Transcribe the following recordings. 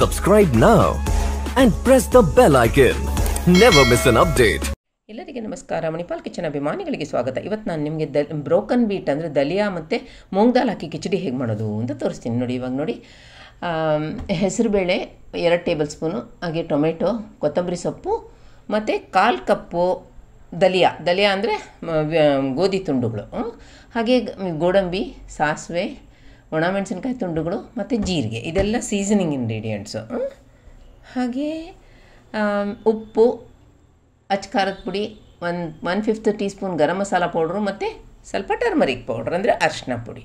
Subscribe now and press the bell icon. Never miss an update. ಎಲ್ಲರಿಗೆ ನಮಸ್ಕಾರ Manipal kitchen ಅಭಿಮಾನಿಗಳಿಗೆ ಸ್ವಾಗತ ಇವತ್ತು ನಾನು ನಿಮಗೆ ದ ಬ್ರೋಕನ್ ಬೀಟ್ ಅಂದರೆ ದಲಿಯಾ ಮತ್ತು ಮೂಂಗ್ ದಾಲ್ ಹಾಕಿ ಕಿಚಡಿ ಹೇಗೆ ಮಾಡೋದು ಅಂತ ತೋರಿಸ್ತೀನಿ ನೋಡಿ ಇವಾಗ ನೋಡಿ ಹೆಸರುಬೇಳೆ ಎರಡು ಟೇಬಲ್ ಸ್ಪೂನು ಹಾಗೆ ಟೊಮೆಟೊ ಕೊತ್ತಂಬರಿ ಸೊಪ್ಪು ಮತ್ತು ಕಾಲು ಕಪ್ಪು ದಲಿಯಾ ದಲಿಯಾ ಅಂದರೆ ಗೋಧಿ ತುಂಡುಗಳು ಹಾಗೆ ಗೋಡಂಬಿ ಸಾಸಿವೆ ಒಣಮೆಣಸಿನ್ಕಾಯಿ ತುಂಡುಗಳು ಮತ್ತು ಜೀರಿಗೆ ಇದೆಲ್ಲ ಸೀಸನಿಂಗ್ ಇಂಗ್ರೀಡಿಯೆಂಟ್ಸು ಹಾಗೇ ಉಪ್ಪು ಅಚ್ ಖಾರದ ಪುಡಿ ಒಂದು ಒನ್ ಫಿಫ್ತ್ ಟೀ ಸ್ಪೂನ್ ಗರಂ ಮಸಾಲ ಪೌಡ್ರು ಮತ್ತು ಸ್ವಲ್ಪ ಟರ್ಮರಿಕ್ ಪೌಡ್ರ್ ಅಂದರೆ ಅರ್ಶಿನ ಪುಡಿ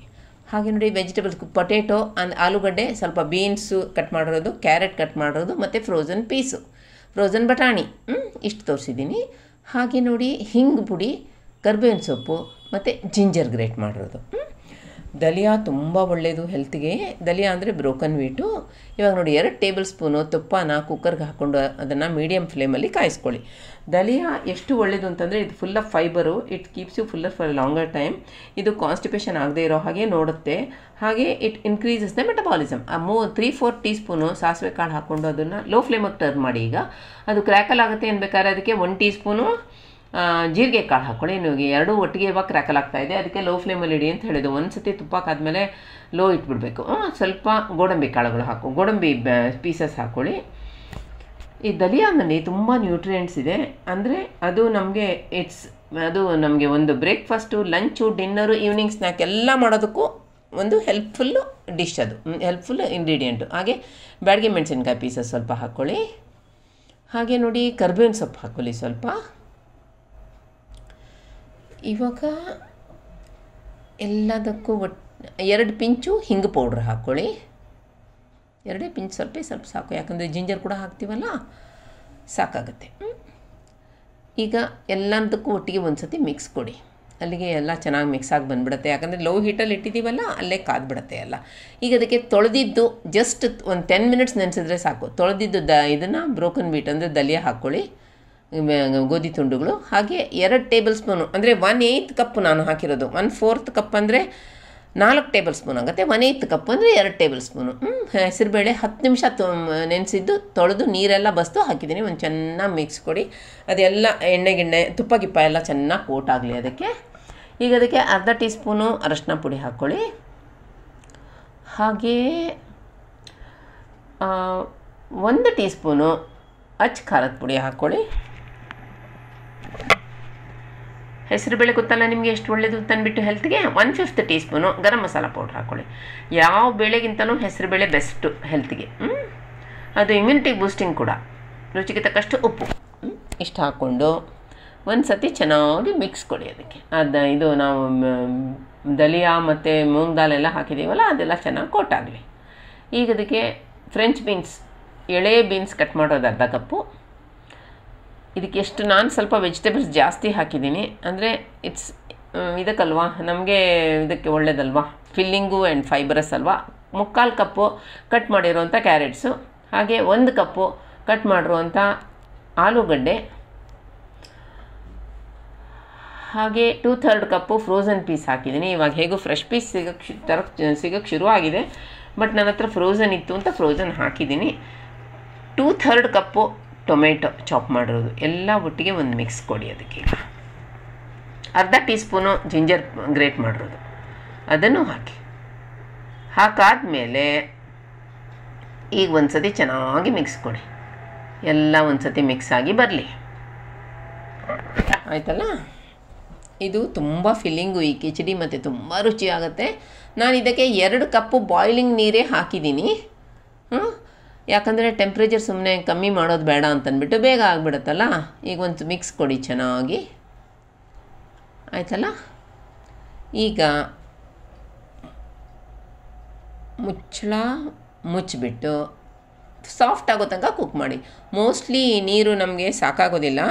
ಹಾಗೆ ನೋಡಿ ವೆಜಿಟೇಬಲ್ಸ್ ಪೊಟೇಟೊ ಅಂದ್ ಆಲೂಗಡ್ಡೆ ಸ್ವಲ್ಪ ಬೀನ್ಸು ಕಟ್ ಮಾಡಿರೋದು ಕ್ಯಾರೆಟ್ ಕಟ್ ಮಾಡಿರೋದು ಮತ್ತು ಫ್ರೋಝನ್ ಪೀಸು ಫ್ರೋಝನ್ ಬಟಾಣಿ ಇಷ್ಟು ತೋರಿಸಿದ್ದೀನಿ ಹಾಗೆ ನೋಡಿ ಹಿಂಗ್ ಪುಡಿ ಕರ್ಬೇವಿನ ಸೊಪ್ಪು ಮತ್ತು ಜಿಂಜರ್ ಗ್ರೇಟ್ ಮಾಡಿರೋದು ಹ್ಞೂ ದಲಿಯಾ ತುಂಬ ಒಳ್ಳೆಯದು ಹೆಲ್ತ್ಗೆ ದಲಿಯಾ ಅಂದರೆ ಬ್ರೋಕನ್ ವೀಟು ಇವಾಗ ನೋಡಿ ಎರಡು ಟೇಬಲ್ ಸ್ಪೂನು ತುಪ್ಪನ ಕುಕ್ಕರ್ಗೆ ಹಾಕ್ಕೊಂಡು ಅದನ್ನು ಮೀಡಿಯಮ್ ಫ್ಲೇಮಲ್ಲಿ ಕಾಯಿಸ್ಕೊಳ್ಳಿ ದಲಿಯಾ ಎಷ್ಟು ಒಳ್ಳೆಯದು ಅಂತಂದರೆ ಇದು full fibre it keeps you fuller for longer time ಇದು ಕಾನ್ಸ್ಟಿಪೇಷನ್ ಆಗದೆ ಇರೋ ಹಾಗೆ ನೋಡುತ್ತೆ ಹಾಗೆ ಇಟ್ ಇನ್ಕ್ರೀಸಸ್ ದ ಮೆಟಬಾಲಿಸಮ್ ಆ ಮೂ ತ್ರೀ ಫೋರ್ ಟೀ ಸ್ಪೂನು ಸಾಸಿವೆ ಕಾಳು ಹಾಕ್ಕೊಂಡು ಅದನ್ನು ಲೋ ಫ್ಲೇಮಿಗೆ ಟರ್ನ್ ಮಾಡಿ ಈಗ ಅದು ಕ್ರ್ಯಾಕಲ್ ಆಗುತ್ತೆ ಅನ್ಬೇಕಾದ್ರೆ ಅದಕ್ಕೆ ಒನ್ ಟೀ ಸ್ಪೂನು ಜೀರಿಗೆ ಕಾಳು ಹಾಕ್ಕೊಳ್ಳಿ ನಿಮಗೆ ಎರಡು ಒಟ್ಟಿಗೆ ಇವಾಗ ಕ್ರ್ಯಾಕಲ್ ಆಗ್ತಾ ಇದೆ ಅದಕ್ಕೆ ಲೋ ಫ್ಲೇಮಲ್ಲಿ ಇಡಿ ಅಂತ ಹೇಳಿದ್ದು ಒಂದು ಸತಿ ತುಪ್ಪಕ್ಕಾದ್ಮೇಲೆ ಲೋ ಇಟ್ಬಿಡಬೇಕು ಸ್ವಲ್ಪ ಗೋಡಂಬಿ ಕಾಳುಗಳು ಹಾಕು ಗೋಡಂಬಿ ಪೀಸಸ್ ಹಾಕ್ಕೊಳ್ಳಿ ಈ ದಲಿಯಾನಲ್ಲಿ ತುಂಬ ನ್ಯೂಟ್ರಿಯೆಂಟ್ಸ್ ಇದೆ ಅಂದರೆ ಅದು ನಮಗೆ ಇಟ್ಸ್ ಅದು ನಮಗೆ ಒಂದು breakfast lunch dinner evening snack ಎಲ್ಲ ಮಾಡೋದಕ್ಕೂ ಒಂದು ಹೆಲ್ಪ್ಫುಲ್ಲು ಡಿಶ್ ಅದು ಹೆಲ್ಪ್ಫುಲ್ ಇಂಗ್ರೀಡಿಯೆಂಟು ಹಾಗೆ ಬ್ಯಾಡಿಗೆ ಮೆಣಸಿನ್ಕಾಯಿ ಪೀಸಸ್ ಸ್ವಲ್ಪ ಹಾಕ್ಕೊಳ್ಳಿ ಹಾಗೆ ನೋಡಿ ಕರ್ಬೇವಿನ ಸೊಪ್ಪು ಹಾಕ್ಕೊಳ್ಳಿ ಸ್ವಲ್ಪ ಇವಾಗ ಎಲ್ಲದಕ್ಕೂ ಒಟ್ ಎರಡು ಪಿಂಚು ಹಿಂಗೆ ಪೌಡ್ರ್ ಹಾಕ್ಕೊಳ್ಳಿ ಎರಡೇ ಪಿಂಚ್ ಸ್ವಲ್ಪ ಸ್ವಲ್ಪ ಸಾಕು ಯಾಕಂದರೆ ಜಿಂಜರ್ ಕೂಡ ಹಾಕ್ತೀವಲ್ಲ ಸಾಕಾಗುತ್ತೆ ಈಗ ಎಲ್ಲದಕ್ಕೂ ಒಟ್ಟಿಗೆ ಒಂದು ಸತಿ ಮಿಕ್ಸ್ ಕೊಡಿ ಅಲ್ಲಿಗೆ ಎಲ್ಲ ಚೆನ್ನಾಗಿ ಮಿಕ್ಸ್ ಆಗಿ ಯಾಕಂದರೆ ಲೋ ಹೀಟಲ್ಲಿ ಇಟ್ಟಿದ್ದೀವಲ್ಲ ಅಲ್ಲೇ ಕಾದ್ಬಿಡತ್ತೆ ಎಲ್ಲ ಈಗ ಅದಕ್ಕೆ ತೊಳೆದಿದ್ದು ಜಸ್ಟ್ ಒಂದು ಟೆನ್ ಮಿನಿಟ್ಸ್ ನೆನೆಸಿದ್ರೆ ಸಾಕು ತೊಳೆದಿದ್ದು ದ ಇದನ್ನು ಬ್ರೋಕನ್ ಬೀಟ್ ಅಂದರೆ ದಲಿಯ ಹಾಕ್ಕೊಳ್ಳಿ ಗೋಧಿ ತುಂಡುಗಳು ಹಾಗೆ ಎರಡು ಟೇಬಲ್ ಸ್ಪೂನು ಅಂದರೆ ಒನ್ ಏಯ್ತ್ ಕಪ್ ನಾನು ಹಾಕಿರೋದು ಒನ್ ಫೋರ್ತ್ ಕಪ್ ಅಂದರೆ ನಾಲ್ಕು ಟೇಬಲ್ ಸ್ಪೂನ್ ಆಗುತ್ತೆ ಒನ್ ಏಯ್ತ್ ಕಪ್ ಅಂದರೆ ಎರಡು ಟೇಬಲ್ ಸ್ಪೂನು ಹೆಸರುಬೇಳೆ ಹತ್ತು ನಿಮಿಷ ನೆನೆಸಿದ್ದು ತೊಳೆದು ನೀರೆಲ್ಲ ಬಸ್ತು ಹಾಕಿದ್ದೀನಿ ಒಂದು ಚೆನ್ನಾಗಿ ಮಿಕ್ಸ್ ಕೊಡಿ ಅದೆಲ್ಲ ಎಣ್ಣೆ ಗಿಣ್ಣೆ ತುಪ್ಪ ಗಿಪ್ಪ ಎಲ್ಲ ಚೆನ್ನಾಗಿ ಕೋಟ್ ಆಗಲಿ ಅದಕ್ಕೆ ಈಗ ಅದಕ್ಕೆ ಅರ್ಧ ಟೀ ಸ್ಪೂನು ಅರಶಿನ ಪುಡಿ ಹಾಕ್ಕೊಳ್ಳಿ ಹಾಗೇ ಒಂದು ಟೀ ಸ್ಪೂನು ಅಚ್ಚ ಖಾರದ ಪುಡಿ ಹಾಕ್ಕೊಳ್ಳಿ ಬೇಳೆ ಗೊತ್ತಲ್ಲ ನಿಮಗೆ ಎಷ್ಟು ಒಳ್ಳೆಯದು ತಂದುಬಿಟ್ಟು ಹೆಲ್ತ್ಗೆ ಒನ್ ಫಿಫ್ತ್ ಟೀ ಸ್ಪೂನು ಗರಂ ಮಸಾಲ ಪೌಡ್ರ್ ಹಾಕ್ಕೊಳ್ಳಿ ಯಾವ ಹೆಸರು ಬೇಳೆ ಬೆಸ್ಟು ಹೆಲ್ತ್ಗೆ ಅದು ಇಮ್ಯುನಿಟಿ ಬೂಸ್ಟಿಂಗ್ ಕೂಡ ರುಚಿಗೆ ತಕ್ಕಷ್ಟು ಉಪ್ಪು ಇಷ್ಟು ಹಾಕ್ಕೊಂಡು ಒಂದು ಸತಿ ಚೆನ್ನಾಗಿ ಮಿಕ್ಸ್ ಕೊಡಿ ಅದಕ್ಕೆ ಅದು ಇದು ನಾವು ದಲಿಯಾ ಮತ್ತು ಮೂಂಗ್ ದಾಲ್ ಎಲ್ಲ ಹಾಕಿದ್ದೀವಲ್ಲ ಅದೆಲ್ಲ ಚೆನ್ನಾಗಿ ಕೊಟ್ಟಾಗಲಿ ಈಗ ಅದಕ್ಕೆ ಫ್ರೆಂಚ್ ಬೀನ್ಸ್ ಎಳೆ ಬೀನ್ಸ್ ಕಟ್ ಮಾಡೋದು ಅರ್ಧ ಕಪ್ಪು ಇದಕ್ಕೆ ಎಷ್ಟು ನಾನು ಸ್ವಲ್ಪ ವೆಜಿಟೇಬಲ್ಸ್ ಜಾಸ್ತಿ ಹಾಕಿದ್ದೀನಿ ಅಂದರೆ ಇಟ್ಸ್ ಇದಕ್ಕಲ್ವಾ ನಮಗೆ ಇದಕ್ಕೆ ಒಳ್ಳೇದಲ್ವಾ ಫಿಲ್ಲಿಂಗು ಆ್ಯಂಡ್ ಫೈಬರಸ್ ಅಲ್ವಾ ಮುಕ್ಕಾಲು ಕಪ್ಪು ಕಟ್ ಮಾಡಿರುವಂಥ ಕ್ಯಾರೆಟ್ಸು ಹಾಗೆ ಒಂದು ಕಪ್ಪು ಕಟ್ ಮಾಡಿರುವಂಥ ಆಲೂಗಡ್ಡೆ ಹಾಗೆ two third cup frozen peas ಹಾಕಿದ್ದೀನಿ ಇವಾಗ ಹೇಗೂ ಫ್ರೆಶ್ ಪೀಸ್ ಸಿಗೋಕ್ಕೆ ತರ ಸಿಗೋಕ್ಕೆ ಶುರು ಆಗಿದೆ ಬಟ್ ನನ್ನ ಹತ್ರ ಫ್ರೋಝನ್ ಇತ್ತು ಅಂತ ಫ್ರೋಝನ್ ಹಾಕಿದ್ದೀನಿ two third cup tomato chop ಮಾಡಿರೋದು ಎಲ್ಲ ಒಟ್ಟಿಗೆ ಒಂದು ಮಿಕ್ಸ್ ಕೊಡಿ ಅದಕ್ಕೆ ಅರ್ಧ ಟೀ ಸ್ಪೂನು ಜಿಂಜರ್ ಗ್ರೇಟ್ ಮಾಡಿರೋದು ಅದನ್ನು ಹಾಕಿ ಹಾಕಾದಮೇಲೆ ಈಗ ಒಂದು ಸತಿ ಚೆನ್ನಾಗಿ ಮಿಕ್ಸ್ ಕೊಡಿ ಎಲ್ಲ ಒಂದು ಸತಿ ಮಿಕ್ಸ್ ಆಗಿ ಬರಲಿ ಆಯಿತಲ್ಲ ಇದು ತುಂಬ ಫಿಲ್ಲಿಂಗು ಈ ಕಿಚಡಿ ಮತ್ತು ತುಂಬ ರುಚಿಯಾಗುತ್ತೆ ನಾನು ಇದಕ್ಕೆ ಎರಡು ಕಪ್ಪು ಬಾಯ್ಲಿಂಗ್ ನೀರೇ ಹಾಕಿದ್ದೀನಿ ಹ್ಞೂ ಯಾಕಂದರೆ ಟೆಂಪ್ರೇಚರ್ ಸುಮ್ಮನೆ ಕಮ್ಮಿ ಮಾಡೋದು ಬೇಡ ಅಂತಂದ್ಬಿಟ್ಟು ಬೇಗ ಆಗಿಬಿಡುತ್ತಲ್ಲ ಈಗ ಒಂದು ಮಿಕ್ಸ್ ಕೊಡಿ ಚೆನ್ನಾಗಿ ಆಯಿತಲ್ಲ ಈಗ ಮುಚ್ಚಳ ಮುಚ್ಚಿಬಿಟ್ಟು ಸಾಫ್ಟ್ ಆಗೋ ತನಕ ಕುಕ್ ಮಾಡಿ ಮೋಸ್ಟ್ಲಿ ನೀರು ನಮಗೆ ಸಾಕಾಗೋದಿಲ್ಲ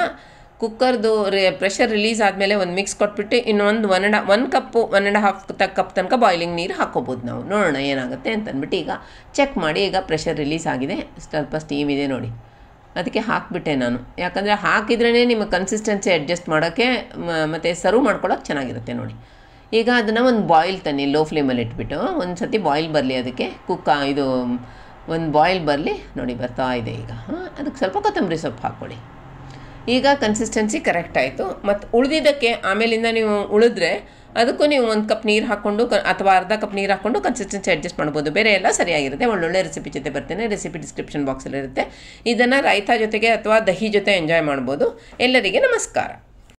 ಕುಕ್ಕರ್ದು ರೇ ಪ್ರೆಷರ್ ರಿಲೀಸ್ ಆದಮೇಲೆ ಒಂದು ಮಿಕ್ಸ್ ಕೊಟ್ಬಿಟ್ಟು ಇನ್ನೊಂದು one and one cup one and half the cup ತನಕ ಬಾಯ್ಲಿಂಗ್ ನೀರು ಹಾಕೋಬೋದು ನಾವು ನೋಡೋಣ ಏನಾಗುತ್ತೆ ಅಂತಂದ್ಬಿಟ್ಟು ಈಗ ಚೆಕ್ ಮಾಡಿ ಈಗ ಪ್ರೆಷರ್ ರಿಲೀಸ್ ಆಗಿದೆ ಸ್ವಲ್ಪ ಸ್ಟೀಮ್ ಇದೆ ನೋಡಿ ಅದಕ್ಕೆ ಹಾಕಿಬಿಟ್ಟೆ ನಾನು ಯಾಕಂದರೆ ಹಾಕಿದ್ರೇ ನಿಮ್ಮ ಕನ್ಸಿಸ್ಟೆನ್ಸಿ ಅಡ್ಜಸ್ಟ್ ಮಾಡೋಕ್ಕೆ ಮತ್ತು ಸರ್ವ್ ಮಾಡ್ಕೊಳ್ಳೋಕೆ ಚೆನ್ನಾಗಿರುತ್ತೆ ನೋಡಿ ಈಗ ಅದನ್ನು ಒಂದು ಬಾಯ್ಲ್ ತನ್ನಿ ಲೋ ಫ್ಲೇಮಲ್ಲಿ ಇಟ್ಬಿಟ್ಟು ಒಂದು ಸತಿ ಬಾಯ್ಲ್ ಬರಲಿ ಅದಕ್ಕೆ ಕುಕ್ಕ ಇದು ಒಂದು ಬಾಯ್ಲ್ ಬರಲಿ ನೋಡಿ ಬರ್ತಾ ಇದೆ ಈಗ ಹಾಂ ಅದಕ್ಕೆ ಸ್ವಲ್ಪ ಕೊತ್ತಂಬರಿ ಸೊಪ್ಪು ಹಾಕ್ಕೊಳ್ಳಿ ಈಗ ಕನ್ಸಿಸ್ಟೆನ್ಸಿ ಕರೆಕ್ಟ್ ಆಯಿತು ಮತ್ತು ಉಳಿದಿದ್ದಕ್ಕೆ ಆಮೇಲಿಂದ ನೀವು ಉಳಿದ್ರೆ ಅದಕ್ಕೂ ನೀವು ಒಂದು ಕಪ್ ನೀರು ಹಾಕ್ಕೊಂಡು ಅಥವಾ ಅರ್ಧ ಕಪ್ ನೀರು ಹಾಕ್ಕೊಂಡು ಕನ್ಸಿಸ್ಟೆನ್ಸಿ ಅಡ್ಜಸ್ಟ್ ಮಾಡ್ಬೋದು ಬೇರೆ ಎಲ್ಲ ಸರಿಯಾಗಿರುತ್ತೆ ಒಳ್ಳೊಳ್ಳೆ ರೆಸಿಪಿ ಜೊತೆ ಬರ್ತೇನೆ ರೆಸಿಪಿ ಡಿಸ್ಕ್ರಿಪ್ಷನ್ ಬಾಕ್ಸಲ್ಲಿರುತ್ತೆ ಇದನ್ನು ರೈತ ಜೊತೆಗೆ ಅಥವಾ ದಹಿ ಜೊತೆ ಎಂಜಾಯ್ ಮಾಡ್ಬೋದು ಎಲ್ಲರಿಗೆ ನಮಸ್ಕಾರ